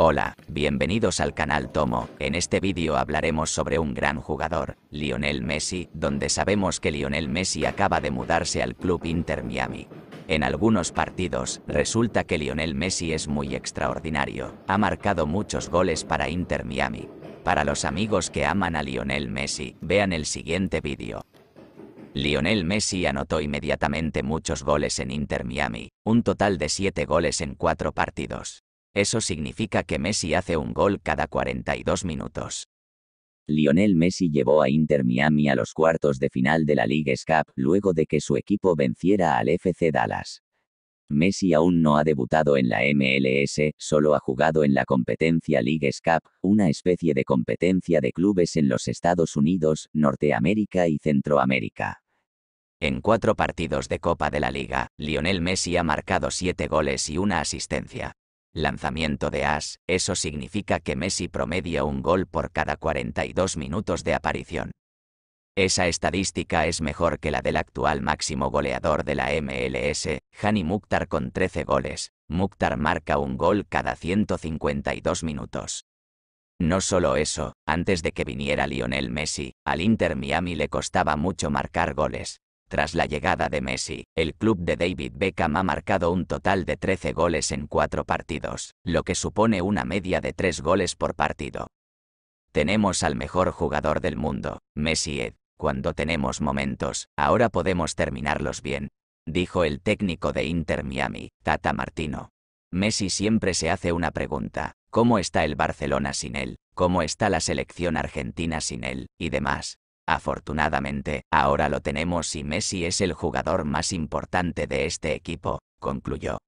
Hola, bienvenidos al canal Tomo. En este vídeo hablaremos sobre un gran jugador, Lionel Messi, donde sabemos que Lionel Messi acaba de mudarse al club Inter Miami. En algunos partidos, resulta que Lionel Messi es muy extraordinario, ha marcado muchos goles para Inter Miami. Para los amigos que aman a Lionel Messi, vean el siguiente vídeo. Lionel Messi anotó inmediatamente muchos goles en Inter Miami, un total de 7 goles en 4 partidos. Eso significa que Messi hace un gol cada 42 minutos. Lionel Messi llevó a Inter Miami a los cuartos de final de la Ligue Cup luego de que su equipo venciera al FC Dallas. Messi aún no ha debutado en la MLS, solo ha jugado en la competencia League Cup, una especie de competencia de clubes en los Estados Unidos, Norteamérica y Centroamérica. En cuatro partidos de Copa de la Liga, Lionel Messi ha marcado siete goles y una asistencia, lanzamiento de as, eso significa que Messi promedia un gol por cada 42 minutos de aparición. Esa estadística es mejor que la del actual máximo goleador de la MLS, Hani Mukhtar con 13 goles. Mukhtar marca un gol cada 152 minutos. No solo eso, antes de que viniera Lionel Messi, al Inter Miami le costaba mucho marcar goles, tras la llegada de Messi, el club de David Beckham ha marcado un total de 13 goles en cuatro partidos, lo que supone una media de tres goles por partido. Tenemos al mejor jugador del mundo, Messi Ed. Cuando tenemos momentos, ahora podemos terminarlos bien, dijo el técnico de Inter Miami, Tata Martino. Messi siempre se hace una pregunta, ¿cómo está el Barcelona sin él? ¿Cómo está la selección argentina sin él? Y demás. Afortunadamente, ahora lo tenemos y Messi es el jugador más importante de este equipo, concluyó.